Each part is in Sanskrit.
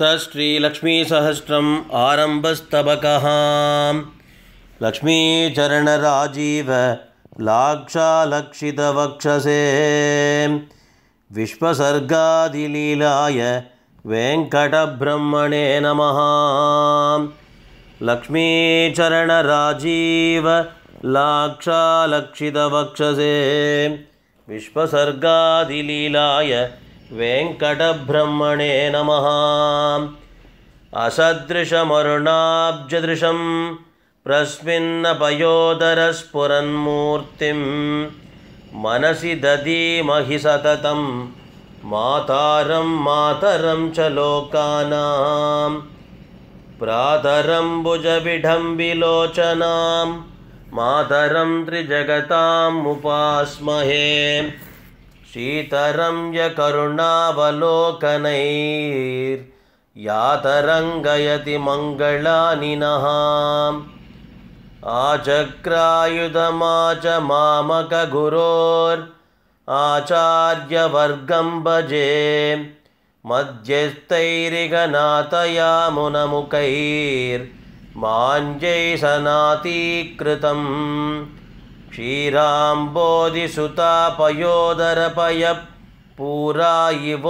तत्श्रीलक्ष्मीसहस्रम् आरम्भस्तबकः लक्ष्मीचरणराजीव लाक्षालक्षितवक्षसे विश्वसर्गादिलीलाय वेङ्कटब्रह्मणे नमः लक्ष्मीचरणराजीव लाक्षालक्षितवक्षसे विश्वसर्गादिलीलाय वेङ्कटब्रह्मणे नमः असदृशमरुणाब्जदृशं प्रस्मिन्नपयोदरस्फुरन्मूर्तिं मनसि दधीमहि सततं मातारं मातरं च लोकानां विलोचनां मातरं त्रिजगतामुपास्महे शीतरं य करुणावलोकनैर्यातरं गयति मङ्गलानिनः आचक्रायुधमाचमामकगुरोर् आचार्यवर्गं भजे मध्यस्तैरिगनाथयामुनमुखैर्माञ्जैषनातीकृतम् क्षीराम्बोधिसुतापयोदरपय पयोदरपयः इवोदित्वरा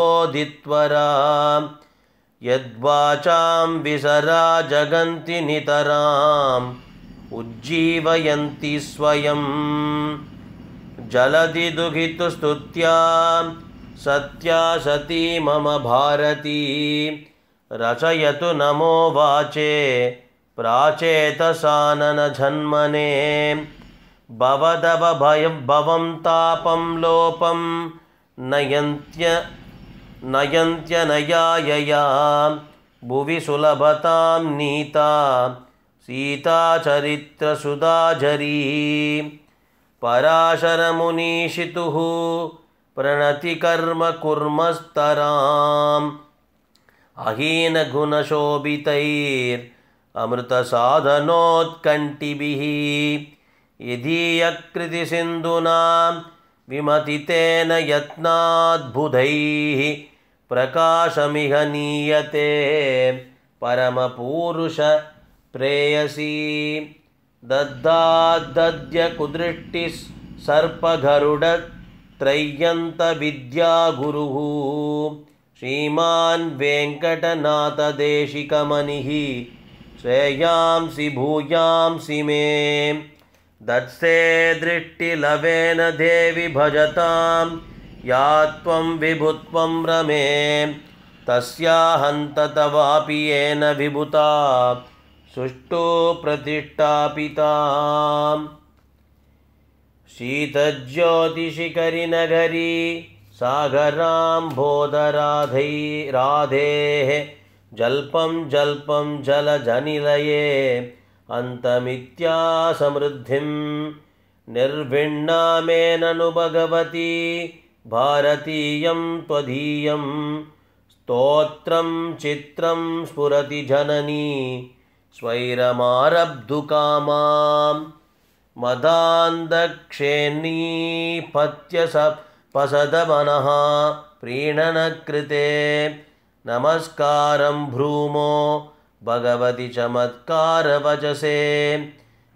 वोधित्वरा यद्वाचां विसरा जगन्ति नितराम् उज्जीवयन्ति स्वयं जलति दुखितुस्तुत्या सत्या सती मम भारती रचयतु नमो वाचे प्राचेतसानन जन्मने भवदवभयं भवं तापं लोपं नयन्त्य नयन्त्यनयायया भुवि सुलभतां नीता सीताचरित्रसुधाझरी पराशरमुनीषितुः प्रणतिकर्म कुर्मस्तराम् अहीनगुणशोभितैर् अमृतसाधनोत्कण्ठिभिः यधियकृतिसिन्धूनां विमतितेन यत्नाद्बुधैः प्रकाशमिह नीयते परमपूरुषप्रेयसी श्रीमान् श्रीमान्वेङ्कटनाथदेशिकमणिः श्रेयांसि भूयांसि मे दत्से दृष्टिलवेन देवी भजतां या त्वं विभुत्वं रमे तस्या हन्त तवापि येन विभुता सुष्ठु प्रतिष्ठापितां शीतज्योतिषिकरिनगरी सागराम्भोधराधै राधेः जल्पं जल्पं जलजनिलये अन्तमित्यासमृद्धिं निर्भिण्णामेन भगवती भारतीयं त्वदीयं स्तोत्रं चित्रं स्फुरति जननी स्वैरमारब्धुकामां मदान्तक्षेणीपथ्यसपसदमनः प्रीणनकृते नमस्कारं भ्रूमो भगवति चमत्कारवचसे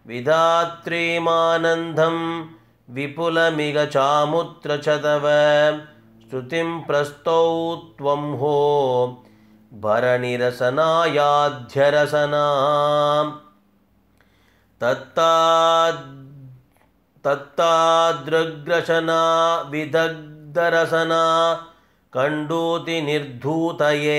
विधात्रीमानन्दं चामुत्र च तव स्तुतिं प्रस्तौ त्वं हो भरणिरसनायाध्यरसना तत्तादृग्रशना विदग्धरसना कण्डूतिनिर्धूतये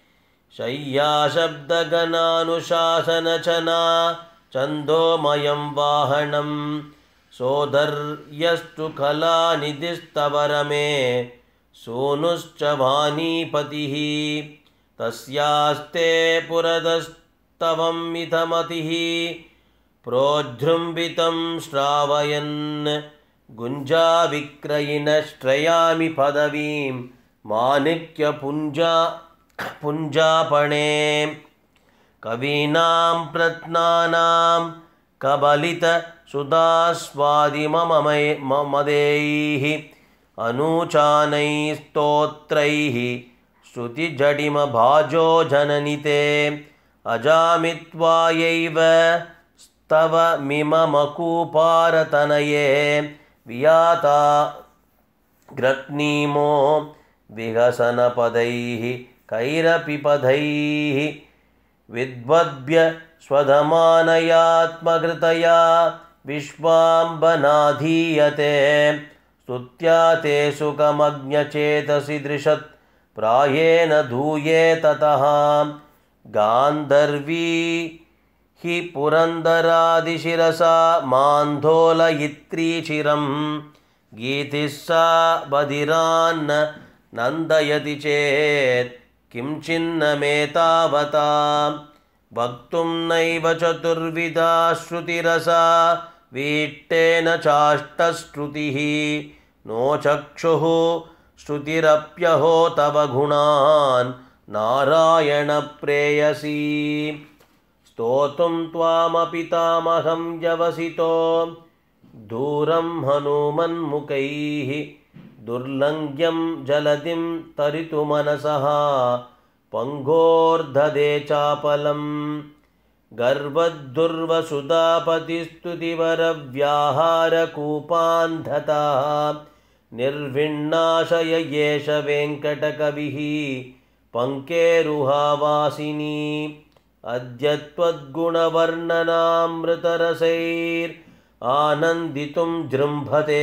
शय्याशब्दगणानुशासनचना छन्दोमयं वाहनं सोदर्यस्तु कलानिधिस्तवरमे सोनुश्च वाणीपतिः तस्यास्ते पुरदस्तवमिथ मतिः प्रोजृम्भितं श्रावयन् गुञ्जाविक्रयिणश्रयामि पदवीं माणिक्यपुञ्जा पुञ्जापणे कवीनां प्रत्नानां कबलितसुधास्वादिममै मदेैः अनूचानैस्तोत्रैः श्रुतिजडिमभाजो जननिते अजामित्वायैव स्तवमिममकुपारतनये वियाता ग्रत्नीमो विहसनपदैः कैरपिपधैः विद्वद्भ्य स्वधमानयात्मकृतया विश्वाम्बनाधीयते स्तुत्या ते प्रायेण धूये ततः गान्धर्वी हि पुरन्दरादिशिरसा मान्दोलयित्री चिरं गीतिः सा बधिरान्न नन्दयति चेत् किञ्चिन्न चिन्नमेतावता वक्तुं नैव चतुर्विधा श्रुतिरसा वीट्टेन चाष्टश्रुतिः नो चक्षुः श्रुतिरप्यहो तव गुणान् नारायणप्रेयसी स्तोतुं त्वामपि तामहं व्यवसितो दूरं हनुमन्मुखैः दुर्लङ्घ्यं जलधिं तरितुमनसः पङ्गोर्धदे चापलं गर्वदुर्वसुधापतिस्तुतिवरव्याहारकूपान्धतः निर्विण्णाशय एष वेङ्कटकविः पङ्केरुहावासिनी त्वद्गुणवर्णनामृतरसैर् आनन्दितुं जृम्भते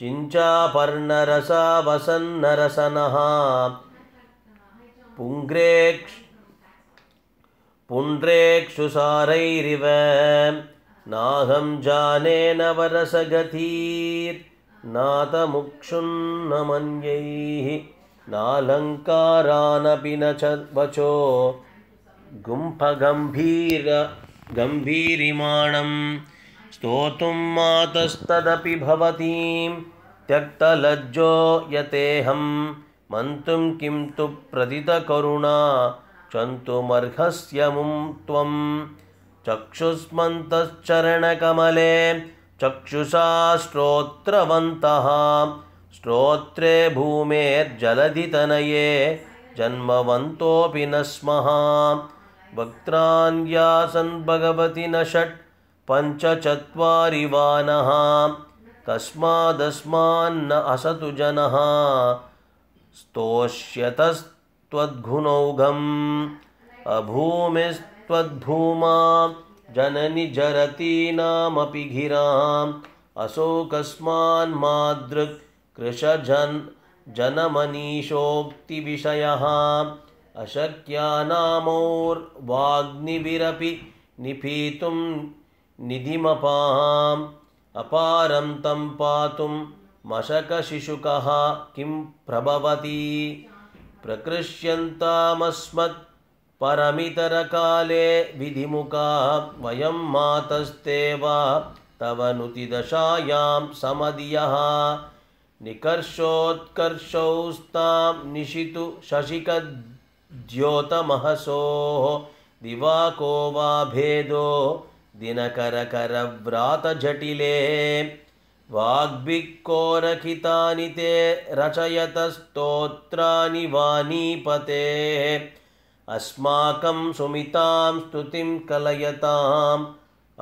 चिञ्चापर्णरसा वसन्नरसनः पुङ्ग्रेक्ष् पुण्ड्रेक्षुसारैरिव नाहं जाने न वरसगतीर्नाथमुक्षुन् नालङ्कारानपि न च वचो गुम्फगम्भीर गम्भीरिमाणं स्तोतुं मातस्तदपि भवतीं त्यक्तलज्जो यतेऽहं मन्तुं किं तु प्रदितकरुणा चन्तुमर्हस्य मुं त्वं चक्षुस्मन्तश्चरणकमले चक्षुषा श्रोत्रवन्तः श्रोत्रे भूमेर्जलधितनये जन्मवन्तोऽपि न स्मः वक्त्रान्यासन् भगवति न षट् पञ्चचत्वारि वानः तस्मादस्मान्न असतु जनः स्तोष्यतस्त्वद्घुनौघम् अभूमिस्त्वद्भूमा जननि जरतीनामपि गिराम् अशोकस्मान्मादृक् कृशजन् जनमनीषोक्तिविषयः अशक्यानामौर्वाग्निभिरपि निपीतुं निधिमपाम् अपारं तं पातुं मशकशिशुकः किं प्रभवति परमितरकाले विधिमुखा वयं मातस्ते वा तव नुतिदशायां समधियः निकर्षोत्कर्षौस्तां निशितु शशिकद्योतमहसोः दिवाको वा भेदो दिनकरकरव्रातजटिले वाग्भिक्कोरखितानि ते स्तोत्राणि वाणीपते अस्माकं सुमितां स्तुतिं कलयताम्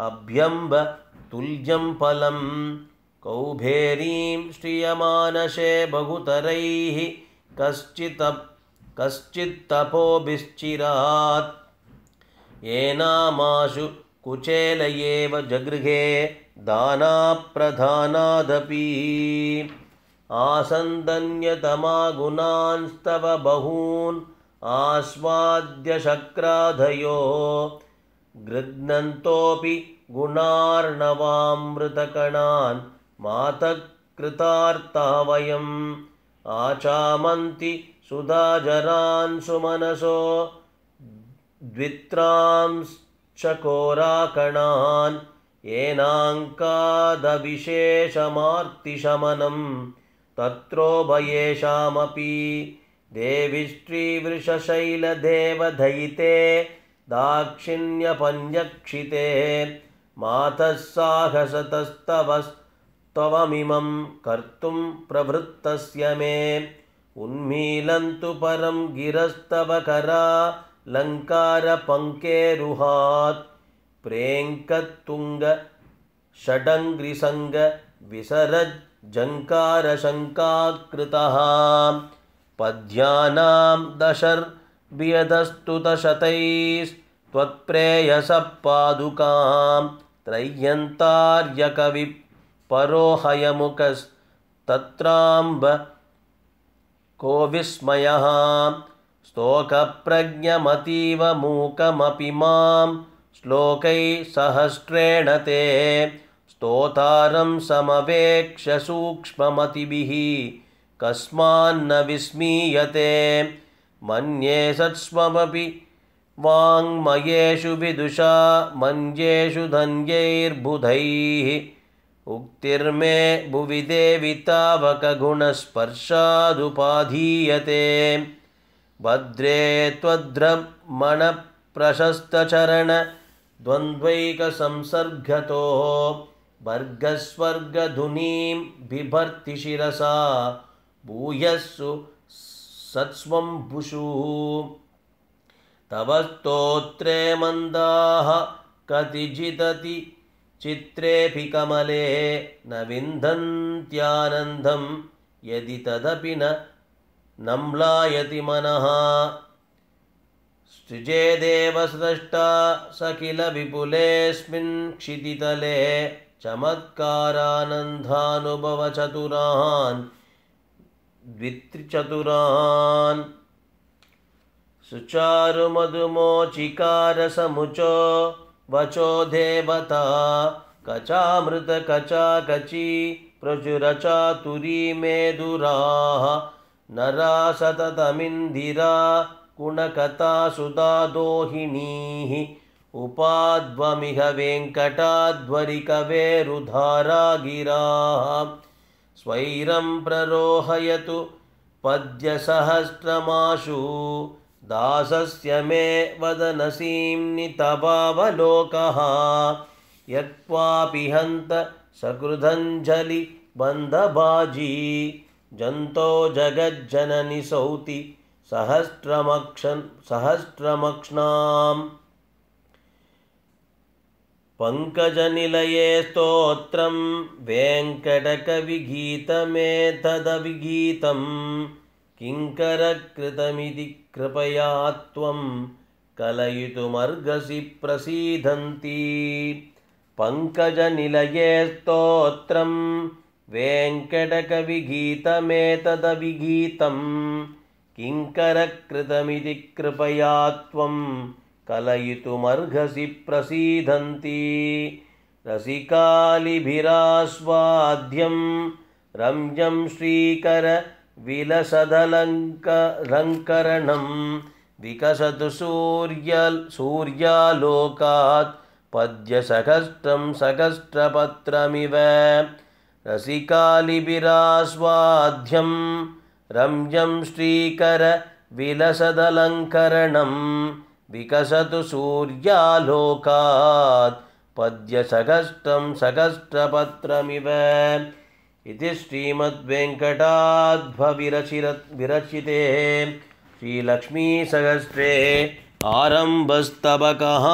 अभ्यम्ब तुल्यं फलं कौभेरीं श्रियमानशे बहुतरैः कश्चित् कश्चित्तपोभिश्चिरात् येनामाशु कुचेल जगृहे दाना दानाप्रधानादपि आसन्दन्यतमा गुणांस्तव बहून् आस्वाद्यशक्राधयो गृह्णन्तोऽपि गुणार्णवामृतकणान् मातकृतार्ता वयम् आचामन्ति सुधाजरान् सुमनसो द्वित्रांस् चकोराकणान् येनाङ्कादविशेषमार्तिशमनं तत्रोभयेषामपि देवि श्रीवृषशैलदेवधयिते दाक्षिण्यपञक्षिते मातः साहसतस्तवस्तवमिमं कर्तुं प्रवृत्तस्य मे उन्मीलन्तु परं गिरस्तव करा लङ्कारपङ्केरुहात् प्रेङ्कतुङ्गषडङ्ग्रिसङ्गविसरज्झङ्कारशङ्काकृतः पध्यानां दशर्भियधस्तुतशतैस्त्वत्प्रेयसपादुकां त्रय्यन्तार्यकविपरोहयमुखस्तत्राम्ब को विस्मयः स्तोकप्रज्ञमतीव मूकमपि मां श्लोकैः सहस्रेणते स्तोतारं सूक्ष्ममतिभिः कस्मान्न विस्मीयते मन्ये सत्स्वमपि वाङ्मयेषु विदुषा मन्येषु धन्यैर्बुधैः उक्तिर्मे भुवि देवि भद्रे त्वद्रमणप्रशस्तचरणद्वन्द्वैकसंसर्गतो वर्गस्वर्गधुनीं बिभर्तिशिरसा भूह्यः सुस्वम्भुषुः तव स्तोत्रे मन्दाः कति चित्रेऽपि कमले न विन्दन्त्यानन्दं यदि तदपि न नम्लायति मनः स किल विपुलेऽस्मिन् क्षितितले चमत्कारानन्धानुभवचतुरान् द्वित्रिचतुरान् सुचारु मधुमोचिकारसमुचो वचो देवता कचामृतकचाकची प्रचुरचातुरी मेदुराः नरासतमिन्दिरा कुणकथासुधा दोहिणीः उपाध्वमिह वेङ्कटाध्वरिकवेरुधारा गिराः स्वैरं प्ररोहयतु पद्यसहस्रमाशु दासस्य मे वदनसीं नितभावलोकः यक्वापि हन्त सकृधञ्जलि जन्तो जगज्जननि सौति सहस्रमक्षन् सहस्रमक्ष्णाम् पङ्कजनिलये स्तोत्रं वेङ्कटकविगीतमेतदविगीतं किङ्करकृतमिति कृपया त्वं कलयितुमर्घसि प्रसीदन्ति पङ्कजनिलये स्तोत्रं वेङ्कटकविगीतमेतदविगीतं किङ्करकृतमिति कृपया त्वं कलयितुमर्घसि प्रसीदन्ति रसिकालिभिरास्वाद्यं रम्यं श्रीकर विलसदलङ्करङ्करणं विकसतु सूर्य सूर्यालोकात् पद्यसकष्टं सकष्टपत्रमिव रसिकालिबिरास्वाध्यं रम्यं श्रीकरविलसदलङ्करणं विकसतु सूर्यालोकात् पद्यसघष्टं सघष्टपत्रमिव इति श्रीमद्वेङ्कटाद्भविरचिर विरचिते श्रीलक्ष्मीसहस्रे आरम्भस्तबकः